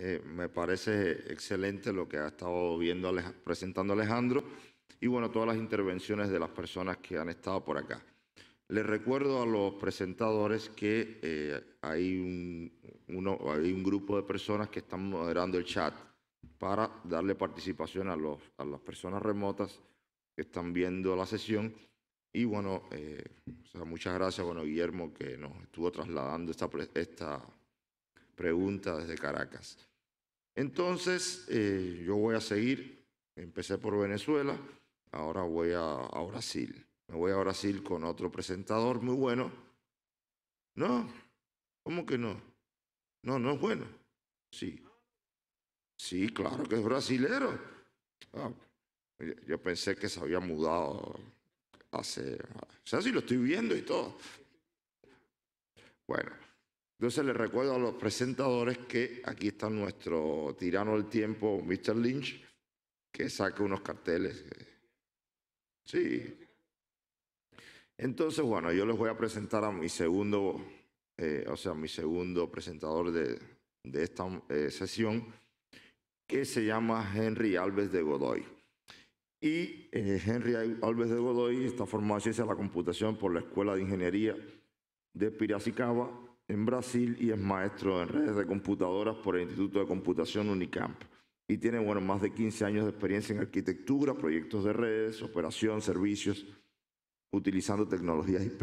Eh, me parece excelente lo que ha estado viendo presentando Alejandro y bueno, todas las intervenciones de las personas que han estado por acá. Les recuerdo a los presentadores que eh, hay, un, grupo de personas que están moderando el chat para darle participación a, las personas remotas que están viendo la sesión. Y bueno, eh, muchas gracias, bueno, Guillermo, que nos estuvo trasladando esta pregunta desde Caracas. Entonces, eh, yo voy a seguir. Empecé por Venezuela, ahora voy a, Brasil. Me voy a Brasil con otro presentador muy bueno. No, ¿cómo que no? No, no es bueno. Sí. Sí, claro que es brasilero. Ah, yo pensé que se había mudado hace... O sea, sí lo estoy viendo y todo. Bueno, entonces les recuerdo a los presentadores que aquí está nuestro tirano del tiempo, Mr. Lynch, que saca unos carteles. Eh, sí. Entonces, bueno, yo les voy a presentar a mi segundo, eh, o sea, mi segundo presentador de, esta eh, sesión, que se llama Henry Alves de Godoy. Y Henry Alves de Godoy está formado en Ciencia de la Computación por la Escuela de Ingeniería de Piracicaba en Brasil y es maestro en redes de computadoras por el Instituto de Computación Unicamp. Y tiene bueno, más de 15 años de experiencia en arquitectura, proyectos de redes, operación, servicios, utilizando tecnologías IP.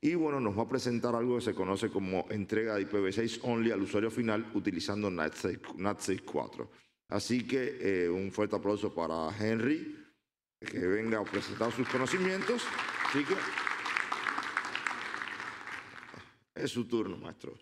Y bueno, nos va a presentar algo que se conoce como entrega de IPv6 only al usuario final utilizando NAT64. Así que eh, un fuerte aplauso para Henry, que venga a presentar sus conocimientos. Así que É su turno, maestro.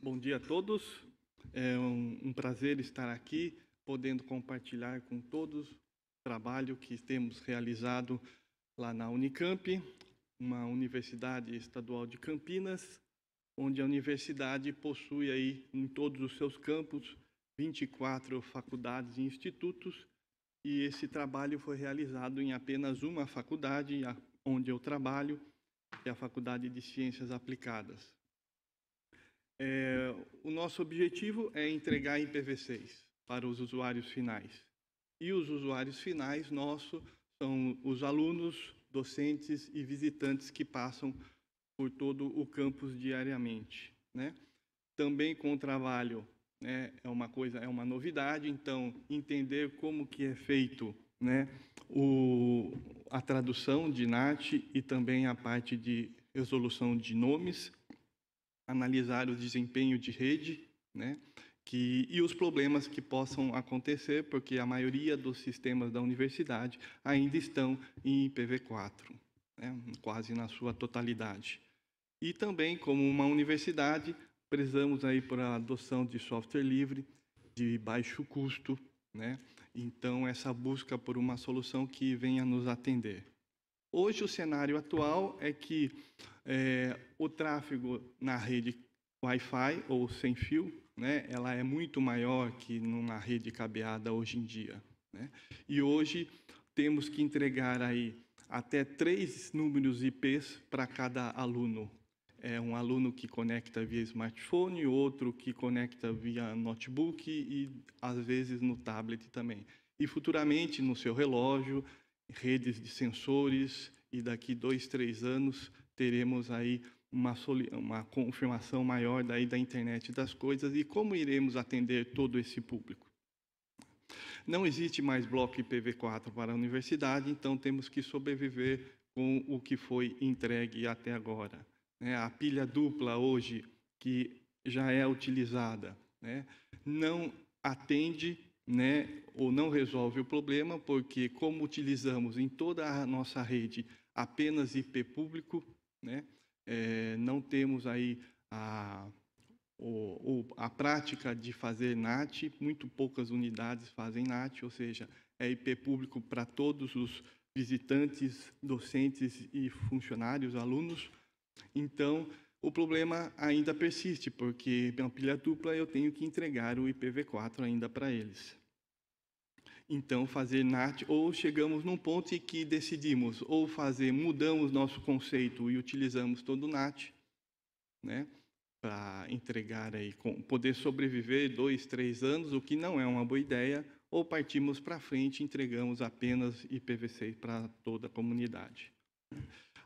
Bom dia a todos. É um, um, prazer estar aqui, podendo compartilhar com todos trabalho que temos realizado lá na Unicamp, uma universidade estadual de Campinas, onde a universidade possui aí em todos os seus campos 24 faculdades e institutos, e esse trabalho foi realizado em apenas uma faculdade, onde eu trabalho, que é a Faculdade de Ciências Aplicadas. É, o nosso objetivo é entregar em 6 para os usuários finais e os usuários finais nosso são os alunos, docentes e visitantes que passam por todo o campus diariamente, né? Também com o trabalho né, é uma coisa, é uma novidade, então entender como que é feito, né, o, a tradução de NAT e também a parte de resolução de nomes, analisar o desempenho de rede, né? que, e os problemas que possam acontecer, porque a maioria dos sistemas da universidade ainda estão em IPv4, né, quase na sua totalidade. E também, como uma universidade, prezamos aí por a adoção de software livre, de baixo custo, né? Então, essa busca por uma solução que venha nos atender. Hoje, o cenário atual é que é, o tráfego na rede Wi-Fi ou sem fio né, ela é muito maior que numa rede cabeada hoje em dia. Né? E hoje temos que entregar aí até três números IPs para cada aluno. É um aluno que conecta via smartphone, outro que conecta via notebook e às vezes no tablet também. E futuramente no seu relógio, redes de sensores e daqui dois, três anos teremos aí uma, uma confirmação maior daí da internet das coisas e como iremos atender todo esse público. Não existe mais bloco IPv4 para a universidade, então temos que sobreviver com o que foi entregue até agora. Né? A pilha dupla hoje, que já é utilizada, né, não atende né, ou não resolve o problema, porque como utilizamos em toda a nossa rede apenas IP público, né, é, não temos aí a, o, a prática de fazer NAT, muito poucas unidades fazem NAT, ou seja, é IP público para todos os visitantes, docentes e funcionários, alunos. Então, o problema ainda persiste, porque pela pilha dupla eu tenho que entregar o IPv4 ainda para eles então fazer NAT, ou chegamos num ponto em que decidimos ou fazer, mudamos nosso conceito e utilizamos todo o NAT, né? para entregar aí, poder sobreviver dois, três anos, o que não é uma boa ideia, ou partimos para frente e entregamos apenas IPv6 para toda a comunidade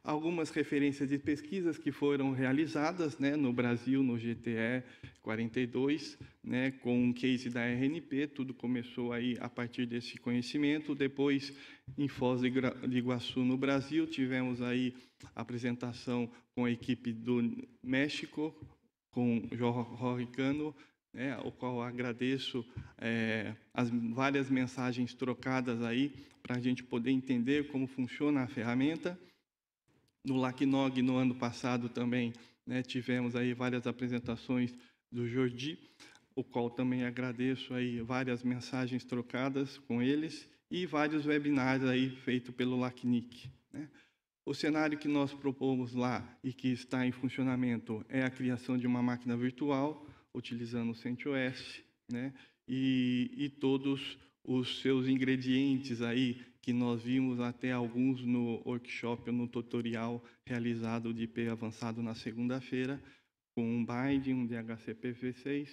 algumas referências de pesquisas que foram realizadas né, no Brasil, no GTE 42, né, com um case da RNP, tudo começou aí a partir desse conhecimento. Depois, em Foz de Iguaçu, no Brasil, tivemos aí a apresentação com a equipe do México, com Jorge Cano, né, o qual agradeço é, as várias mensagens trocadas aí para a gente poder entender como funciona a ferramenta no LACNOG no ano passado também né, tivemos aí várias apresentações do Jordi, o qual também agradeço aí várias mensagens trocadas com eles e vários webinars aí feito pelo LACNIC. Né? O cenário que nós propomos lá e que está em funcionamento é a criação de uma máquina virtual utilizando o CentOS, né? E, e todos os seus ingredientes aí que nós vimos até alguns no workshop no tutorial realizado de IP avançado na segunda-feira, com um BIND, um DHCP-V6,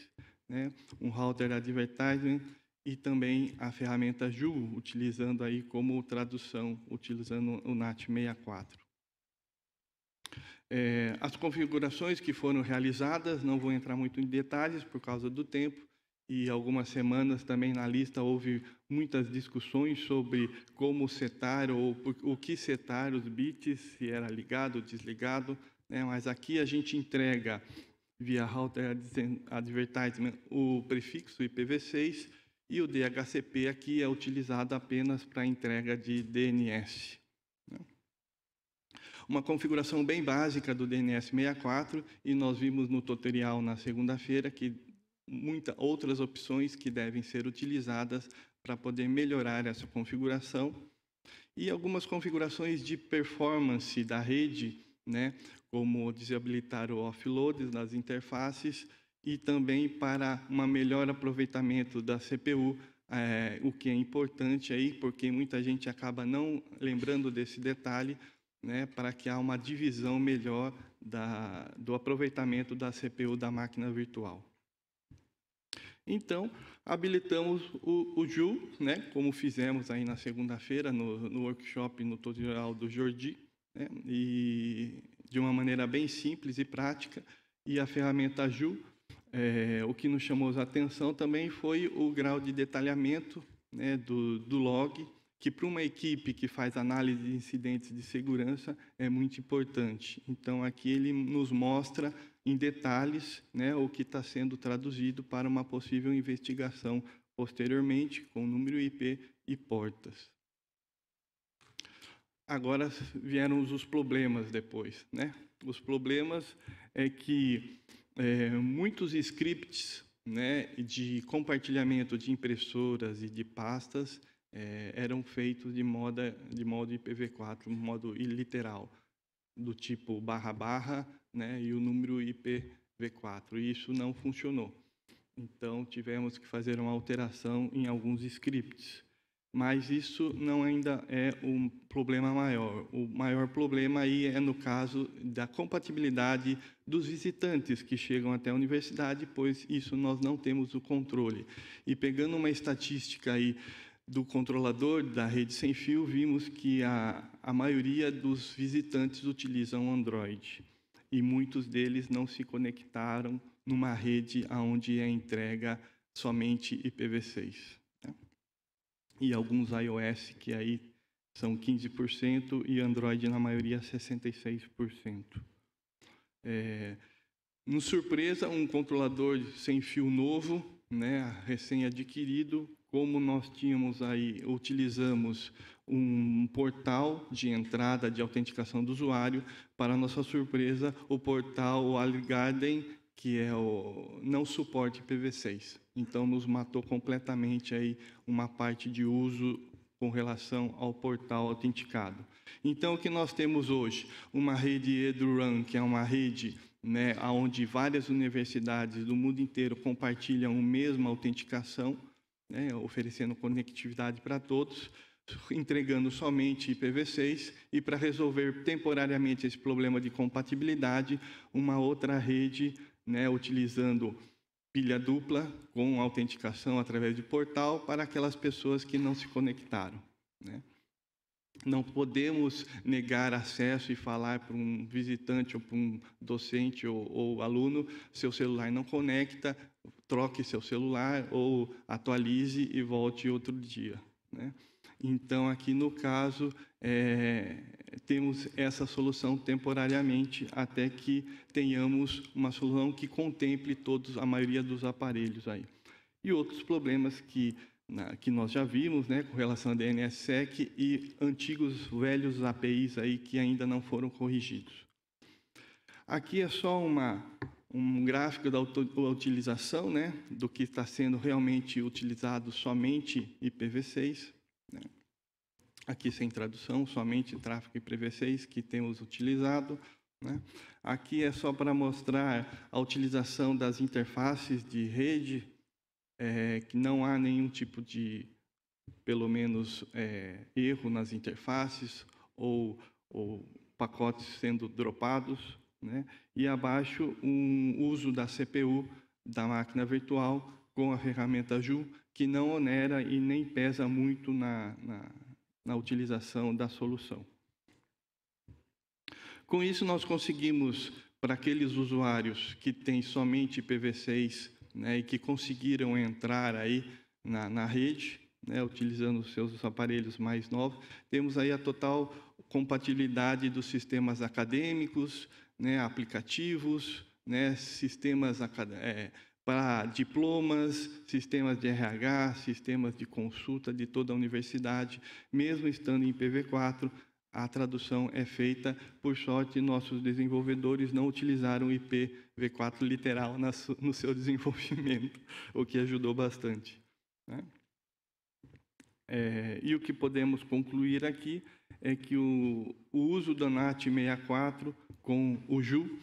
né, um router advertising e também a ferramenta Ju, utilizando aí como tradução, utilizando o NAT64. É, as configurações que foram realizadas, não vou entrar muito em detalhes por causa do tempo, e algumas semanas também na lista houve muitas discussões sobre como setar ou o que setar os bits, se era ligado ou desligado, né? mas aqui a gente entrega via Router Advertisement o prefixo IPv6 e o DHCP aqui é utilizado apenas para entrega de DNS. Né? Uma configuração bem básica do DNS 64 e nós vimos no tutorial na segunda-feira que muitas outras opções que devem ser utilizadas para poder melhorar essa configuração e algumas configurações de performance da rede, né, como desabilitar o offload nas interfaces e também para um melhor aproveitamento da CPU, é, eh, o que é importante aí, porque muita gente acaba não lembrando desse detalhe, né, para que há uma divisão melhor da, do aproveitamento da CPU da máquina virtual. Então, habilitamos o, o Ju, né, como fizemos aí na segunda-feira no, no, workshop no tutorial do Jordi, né, e de uma maneira bem simples e prática. E a ferramenta Ju, é, o que nos chamou a atenção também foi o grau de detalhamento né, do, do log, que para uma equipe que faz análise de incidentes de segurança é muito importante. Então, aqui ele nos mostra em detalhes né, o que está sendo traduzido para uma possível investigação posteriormente com número IP e portas. Agora vieram os problemas depois. Né? Os problemas é que é, muitos scripts né, de compartilhamento de impressoras e de pastas é, eram feitos de, moda, de modo IPv4, modo literal do tipo barra barra né, e o número IPv4. E isso não funcionou. Então, tivemos que fazer uma alteração em alguns scripts. Mas isso não ainda é um problema maior. O maior problema aí é no caso da compatibilidade dos visitantes que chegam até a universidade, pois isso nós não temos o controle. E pegando uma estatística aí do controlador da rede sem fio, vimos que a, a maioria dos visitantes utilizam Android e muitos deles não se conectaram numa rede onde é entrega somente IPv6. Né? E alguns iOS que aí são 15% e Android na maioria 66%. É, nos surpresa, um controlador sem fio novo, né, recém-adquirido, como nós tínhamos aí, utilizamos um portal de entrada de autenticação do usuário, para nossa surpresa, o portal AliGarden, que é o não suporte IPv6. Então nos matou completamente aí uma parte de uso com relação ao portal autenticado. Então o que nós temos hoje, uma rede EduRun, que é uma rede né, onde várias universidades do mundo inteiro compartilham a mesma autenticação, né, oferecendo conectividade para todos, entregando somente IPv6 e para resolver temporariamente esse problema de compatibilidade, uma outra rede, né, utilizando pilha dupla com autenticação através de portal para aquelas pessoas que não se conectaram. Né? Não podemos negar acesso e falar para um visitante ou para um docente ou, ou aluno: seu celular não conecta, troque seu celular ou atualize e volte outro dia. Né? Então, aqui no caso, é, temos essa solução temporariamente até que tenhamos uma solução que contemple todos, a maioria dos aparelhos aí. E outros problemas que, na, que nós já vimos, né, com relação a DNSSEC e antigos velhos APIs aí que ainda não foram corrigidos. Aqui é só uma um gráfico da utilização, né, do que está sendo realmente utilizado somente IPv6. Né? Aqui sem tradução, somente tráfego IPv6 que temos utilizado. Né? Aqui é só para mostrar a utilização das interfaces de rede, é, que não há nenhum tipo de, pelo menos, é, erro nas interfaces ou, ou pacotes sendo dropados. Né? E abaixo, um uso da CPU da máquina virtual com a ferramenta Ju, que não onera e nem pesa muito na, na, na utilização da solução. Com isso, nós conseguimos, para aqueles usuários que têm somente IPv6 né, e que conseguiram entrar aí na, na rede, né, utilizando os seus aparelhos mais novos, temos aí a total compatibilidade dos sistemas acadêmicos, né, aplicativos, né, sistemas é, para diplomas, sistemas de RH, sistemas de consulta de toda a universidade, mesmo estando em IPv4, a tradução é feita. Por sorte, nossos desenvolvedores não utilizaram IPv4 literal no seu desenvolvimento, o que ajudou bastante. Né? É, e o que podemos concluir aqui é que o, o uso da NAT 64 com o JU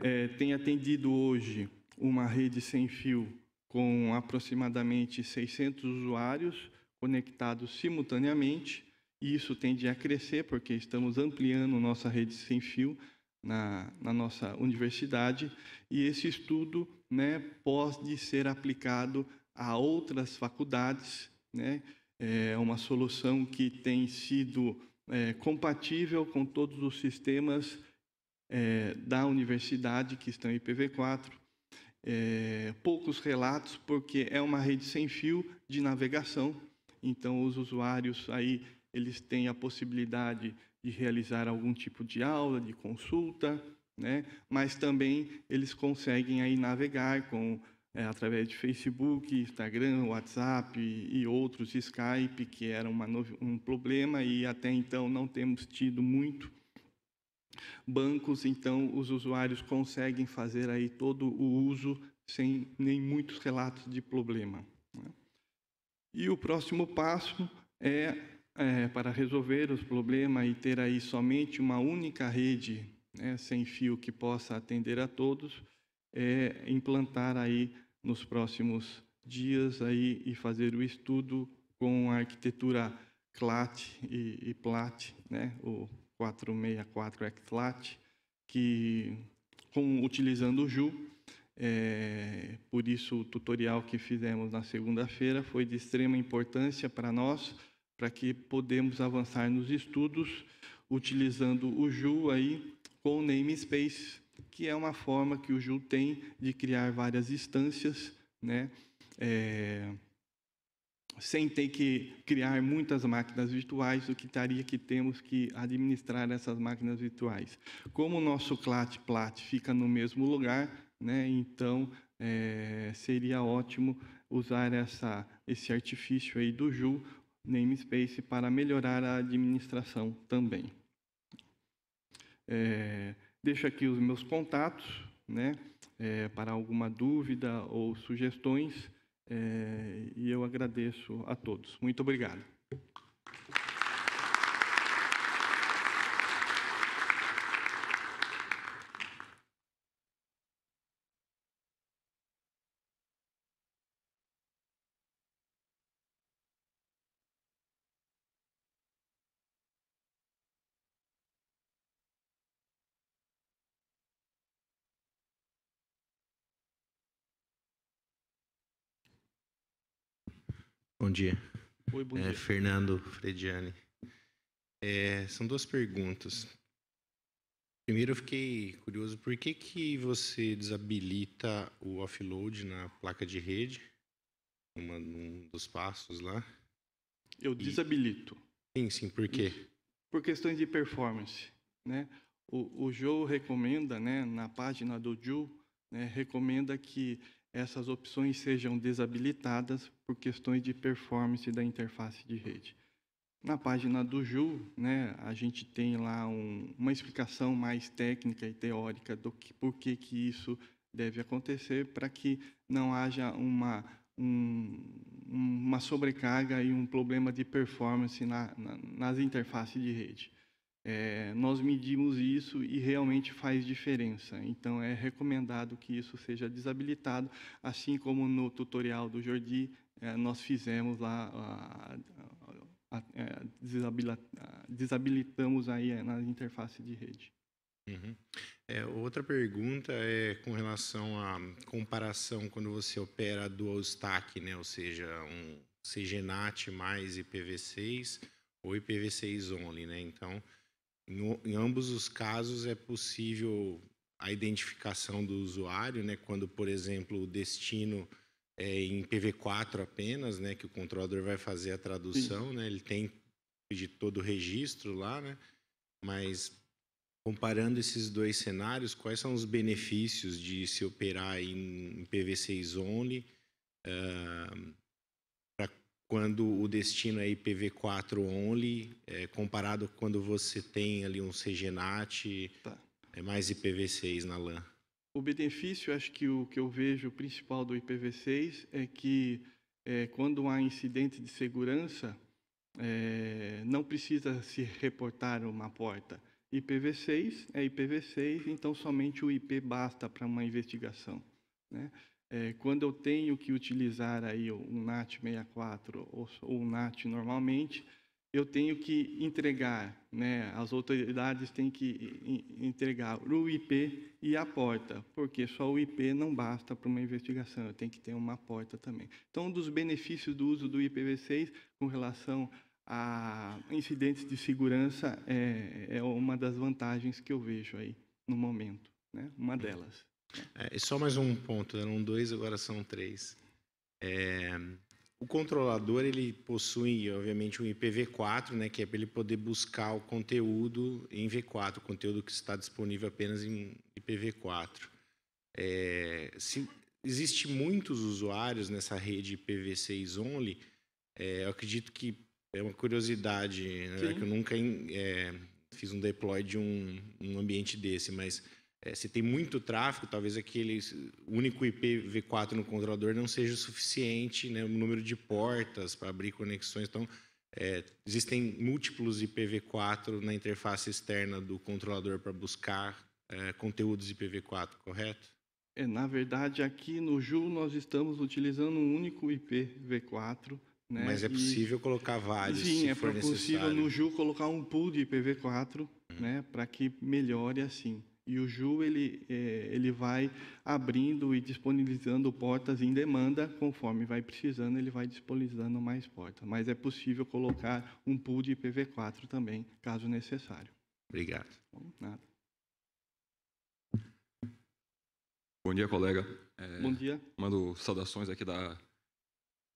é, tem atendido hoje uma rede sem fio com aproximadamente 600 usuários conectados simultaneamente, e isso tende a crescer porque estamos ampliando nossa rede sem fio na, na, nossa universidade, e esse estudo né, pode ser aplicado a outras faculdades. Né? É uma solução que tem sido é, compatível com todos os sistemas é, da universidade que estão em IPv4. É, poucos relatos, porque é uma rede sem fio de navegação. Então, os usuários aí eles têm a possibilidade de realizar algum tipo de aula, de consulta, né? mas também eles conseguem aí navegar com é, através de Facebook, Instagram, WhatsApp e, e outros, Skype, que era uma, um problema e até então não temos tido muito. Bancos, então, os usuários conseguem fazer aí todo o uso sem nem muitos relatos de problema. Né? E o próximo passo é, é, para resolver os problemas e ter aí somente uma única rede né, sem fio que possa atender a todos, é implantar aí nos próximos dias aí e fazer o estudo com a arquitetura CLAT e, e PLAT, né, o 464 ECLAT, que com, utilizando o JU, é, por isso o tutorial que fizemos na segunda-feira foi de extrema importância para nós, para que podemos avançar nos estudos utilizando o JU aí com o namespace que é uma forma que o Ju tem de criar várias instâncias, né? É, sem ter que criar muitas máquinas virtuais, o que estaria que temos que administrar essas máquinas virtuais. Como o nosso ClatPlat fica no mesmo lugar, né? Então é, seria ótimo usar essa, esse artifício aí do Ju namespace para melhorar a administração também. É, Deixo aqui os meus contatos, né? É, para alguma dúvida ou sugestões, é, e eu agradeço a todos. Muito obrigado. Bom dia. Oi, bom é, dia. Fernando Frediani. É, são duas perguntas. Primeiro, eu fiquei curioso, por que, que você desabilita o offload na placa de rede, uma, num dos passos lá? Eu desabilito. E... Sim, sim, por quê? Por questões de performance. Né? O, o Joe recomenda, né, na página do Joe, né, recomenda que essas opções sejam desabilitadas por questões de performance da interface de rede. Na página do Ju, né, a gente tem lá um, uma explicação mais técnica e teórica do que, por que, que isso deve acontecer para que não haja uma, um, uma sobrecarga e um problema de performance na, na, nas interfaces de rede. É, nós medimos isso e realmente faz diferença. Então, é recomendado que isso seja desabilitado, assim como no tutorial do Jordi, é, nós fizemos lá, a, a, a, eh, desabilita, desabilitamos aí na interface de rede. Uhum. É, outra pergunta é com relação à comparação quando você opera dual stack, né? ou seja, um CGNAT mais IPv6 ou IPv6 only. Né? Então, em, em ambos os casos é possível a identificação do usuário, né? Quando, por exemplo, o destino é em PV4 apenas, né? Que o controlador vai fazer a tradução, Sim. né? Ele tem de todo o registro lá, né? Mas comparando esses dois cenários, quais são os benefícios de se operar em, PV6 only? Uh, quando o destino é IPv4 only, é, comparado quando você tem ali um CGNAT, tá. é mais IPv6 na LAN? O benefício, acho que o que eu vejo principal do IPv6 é que é, quando há incidente de segurança, é, não precisa se reportar uma porta. IPv6 é IPv6, então somente o IP basta para uma investigação. Né? é, quando eu tenho que utilizar aí um NAT 64 ou, ou um NAT normalmente, eu tenho que entregar, né, as autoridades têm que entregar o IP e a porta, porque só o IP não basta para uma investigação, eu tenho que ter uma porta também. Então, um dos benefícios do uso do IPv6 com relação a incidentes de segurança é, é uma das vantagens que eu vejo aí no momento, né, uma uhum. delas. É, e só mais um ponto, eram né? dois, agora são três. É, o controlador ele possui, obviamente, um IPv4, né, que é para ele poder buscar o conteúdo em V4, o conteúdo que está disponível apenas em IPv4. É, se existe muitos usuários nessa rede IPv6 only, é, eu acredito que é uma curiosidade, né, que eu nunca é, fiz um deploy de um, um ambiente desse, mas é, se tem muito tráfego, talvez aquele único IPv4 no controlador não seja o suficiente, né, o número de portas para abrir conexões. Então, é, existem múltiplos IPv4 na interface externa do controlador para buscar é, conteúdos IPv4, correto? É, na verdade, aqui no Ju nós estamos utilizando um único IPv4. Né? Mas é possível e, colocar vários. Sim, é possível necessário. no Ju colocar um pool de IPv4 uhum. né, para que melhore assim. E o Ju ele, é, ele vai abrindo e disponibilizando portas em demanda, conforme vai precisando, ele vai disponibilizando mais portas. Mas é possível colocar um pool de IPv4 também, caso necessário. Obrigado. Bom, nada. Bom dia, colega. É, Bom dia. Mando saudações aqui da,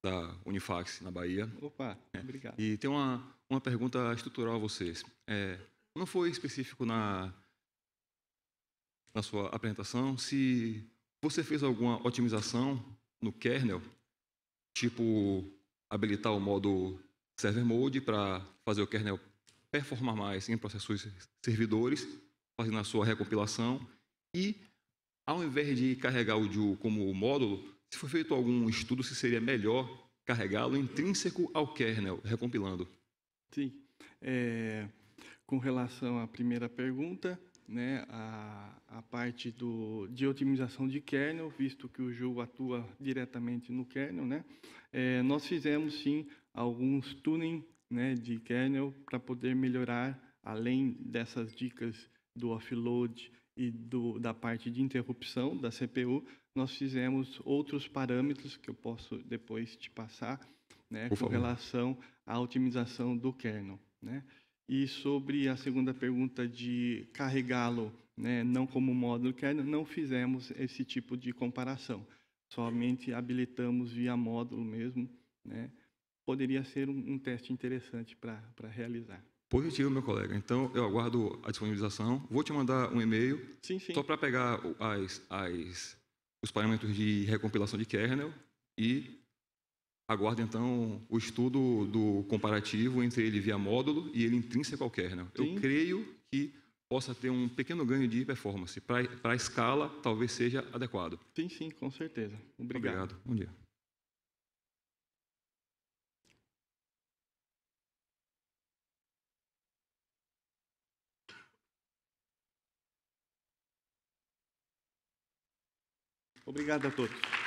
da Unifax, na Bahia. Opa, é. obrigado. E tem uma, uma pergunta estrutural a vocês. É, não foi específico na na sua apresentação, se você fez alguma otimização no kernel, tipo habilitar o modo server mode para fazer o kernel performar mais em processos servidores, fazendo a sua recompilação, e ao invés de carregar o Joule como módulo, se foi feito algum estudo se seria melhor carregá-lo intrínseco ao kernel, recompilando. Sim. É, com relação à primeira pergunta, né, a, a parte do, de otimização de kernel, visto que o jogo atua diretamente no kernel, né, é, nós fizemos sim alguns tuning né, de kernel para poder melhorar, além dessas dicas do offload e do, da parte de interrupção da CPU, nós fizemos outros parâmetros que eu posso depois te passar né, com relação à otimização do kernel. Né? E sobre a segunda pergunta de carregá-lo né, não como módulo kernel, não fizemos esse tipo de comparação. Somente habilitamos via módulo mesmo. Né? Poderia ser um, um teste interessante para realizar. Positivo, meu colega. Então, eu aguardo a disponibilização. Vou te mandar um e-mail. Sim, sim. Só para pegar as, as, os parâmetros de recompilação de kernel e Aguardo então o estudo do comparativo entre ele via módulo e ele intrínseco qualquer kernel. Eu creio que possa ter um pequeno ganho de performance. Para a escala, talvez seja adequado. Sim, sim, com certeza. Obrigado. Obrigado. Bom dia. Obrigado a todos.